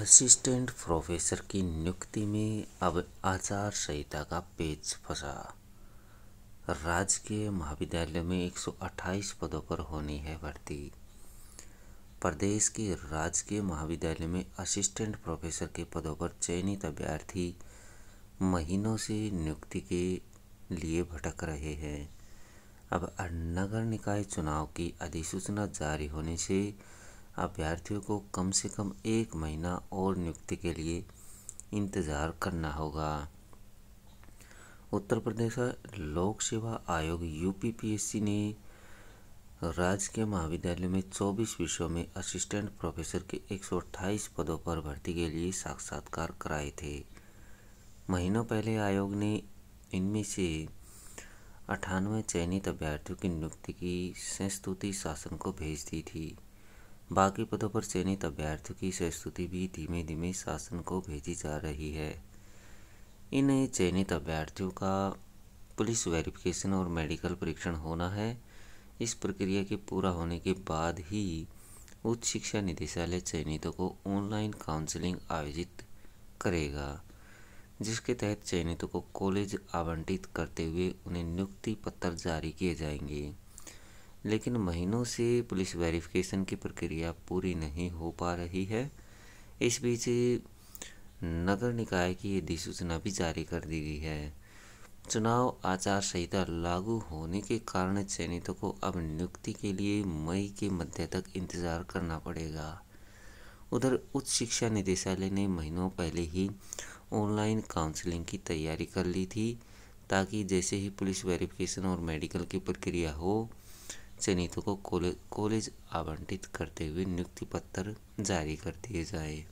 assistant professor की नियुक्ति में अब आचार संहिता का पेज फंसा राजकीय महाविद्यालय में 128 पदों पर होनी है भर्ती प्रदेश के राजकीय महाविद्यालय में असिस्टेंट प्रोफेसर के पदों पर चयनित अभ्यर्थी महीनों से नियुक्ति के लिए भटक रहे हैं अब नगर निकाय चुनाव की अधिसूचना जारी होने से अभ्यर्थियों को कम से कम एक महीना और नियुक्ति के लिए इंतज़ार करना होगा उत्तर प्रदेश लोक सेवा आयोग यूपीपीएससी ने राज्य के महाविद्यालय में 24 विषयों में असिस्टेंट प्रोफेसर के 128 पदों पर भर्ती के लिए साक्षात्कार कराए थे महीनों पहले आयोग ने इनमें से अठानवे चयनित अभ्यर्थियों की नियुक्ति की संस्तुति शासन को भेज दी थी बाकी पदों पर चयनित अभ्यर्थियों की संस्तुति भी धीमे धीमे शासन को भेजी जा रही है इन चयनित अभ्यर्थियों का पुलिस वेरिफिकेशन और मेडिकल परीक्षण होना है इस प्रक्रिया के पूरा होने के बाद ही उच्च शिक्षा निदेशालय चयनितों को ऑनलाइन काउंसलिंग आयोजित करेगा जिसके तहत चयनितों को कॉलेज आवंटित करते हुए उन्हें नियुक्ति पत्र जारी किए जाएंगे लेकिन महीनों से पुलिस वेरिफिकेशन की प्रक्रिया पूरी नहीं हो पा रही है इस बीच नगर निकाय की अधिसूचना भी जारी कर दी गई है चुनाव आचार संहिता लागू होने के कारण चयनितों को अब नियुक्ति के लिए मई के मध्य तक इंतजार करना पड़ेगा उधर उच्च शिक्षा निदेशालय ने महीनों पहले ही ऑनलाइन काउंसलिंग की तैयारी कर ली थी ताकि जैसे ही पुलिस वेरिफिकेशन और मेडिकल की प्रक्रिया हो चयनितों को कॉलेज आवंटित करते हुए नियुक्ति पत्र जारी कर दिए जाए